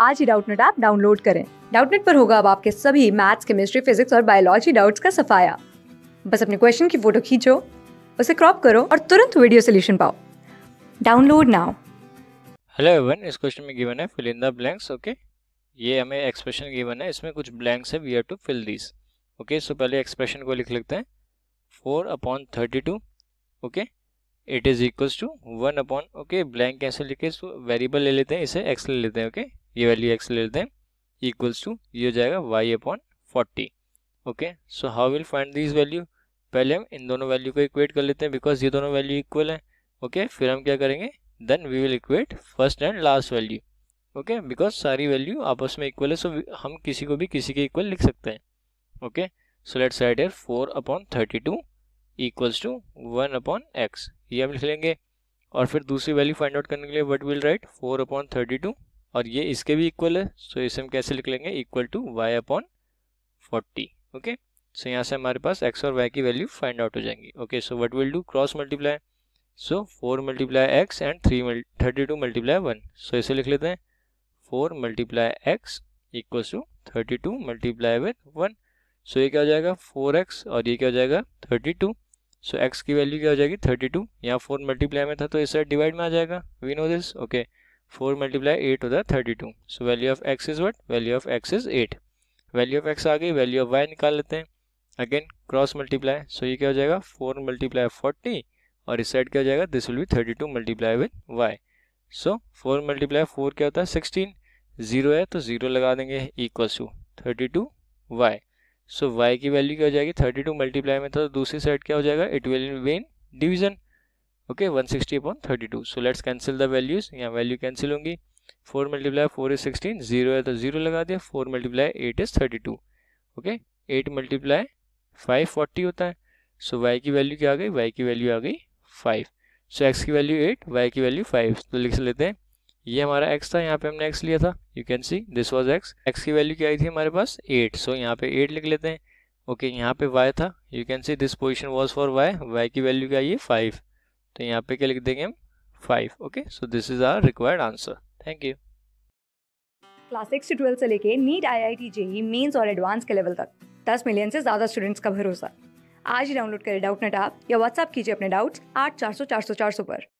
आज ही Doubtnut app download करें डाउटनेट पर होगा अब आपके सभी मैथ्स केमिस्ट्री फिजिक्स और बायोलॉजी डाउट्स का सफाया बस अपने क्वेश्चन की फोटो खींचो उसे क्रॉप करो और तुरंत वीडियो सोल्यूशन पाओ डाउनलोड नाउ हेलो एवन इस क्वेश्चन में गिवन है fill in the blanks okay ये हमें एक्सप्रेशन गिवन है इसमें कुछ ब्लैंक्स है we have to fill this okay so पहले एक्सप्रेशन को लिख लेते हैं four upon thirty two okay it is equals to one upon okay blank कैसे लिखे सो वेरिएबल ले लेते हैं इसे एक्स ले लेते हैं ओके okay? ये वैल्यू एक्स ले लेते हैं इक्वल्स टू ये हो जाएगा y upon forty okay so how will find this value पहले हम इन दोनों वैल्यू को इक्वेट कर लेते हैं बिकॉज ये दोनों वैल्यू इक्वल है ओके okay? फिर हम क्या करेंगे then we will equate first and last value okay because सारी वैल्यू आपस में इक्वल है सो so हम किसी को भी किसी के इक्वल लिख सकते हैं okay so left side here four upon thirty two equals to one upon x ये हम लिख लेंगे और फिर दूसरी वैल्यू फाइंड आउट करने के लिए what will write four upon thirty two और ये इसके भी इक्वल है सो इसे हम कैसे लिख लेंगे equal to y upon forty okay so यहाँ से हमारे पास एक्स और वाई की वैल्यू फाइंड आउट हो जाएंगी okay so what will do cross multiply so four multiply x and three thirty two multiply one so इसे लिख लेते हैं four multiply x equal to thirty two multiply with one so ये क्या हो जाएगा फोर एक्स और ये क्या हो जाएगा थर्टी टू सो एक्स की वैल्यू क्या हो जाएगी थर्टी टू यहाँ फोर मल्टीप्लाई में था तो इस साइड डिवाइड में आ जाएगा we know this okay 4 multiply eight होता है thirty two so value of x is what value of x is eight value of x आ गई वैल्यू ऑफ वाई निकाल लेते हैं अगेन क्रॉस मल्टीप्लाई सो ये क्या हो जाएगा 4 मल्टीप्लाई फोर्टी और इस साइड क्या हो जाएगा this will be 32 two multiply with y so 4 multiply four क्या होता है 16 जीरो है तो जीरो लगा देंगे equal to thirty two y so y की वैल्यू क्या हो जाएगी थर्टी टू मल्टीप्लाई में तो दूसरी साइड क्या हो जाएगा it will be in okay one sixty upon thirty two so let's cancel the values यहाँ वैल्यू कैंसिल होंगी four multiply four is sixteen zero है तो जीरो लगा दिया four multiply eight is thirty two okay eight multiply five forty होता है so so, y की value क्या आ गई वाई की वैल्यू आ गई फाइव सो एक्स की वैल्यू एट वाई की वैल्यू फाइव तो लिख लेते हैं ये हमारा एक्स था यहाँ पे हमने एक्स लिया था you can see this was x x की वैल्यू क्या आई थी हमारे पास एट सो so, यहाँ पे एट लिख लेते हैं ओके okay, यहाँ पे वाई था you can see this position was for y y की वैल्यू क्या आई है फाइव तो यहाँ पे क्या लिख देंगे हम five okay so this is our required answer thank you class six से ट्वेल्व से लेके NEET I I T JEE mains और एडवांस के लेवल तक दस मिलियन से ज़्यादा स्टूडेंट्स का भरोसा आज ही डाउनलोड करें डाउट नेट ऐप या व्हाट्सअप कीजिए अपने डाउट्स आठ चार सौ चार सौ चार सौ पर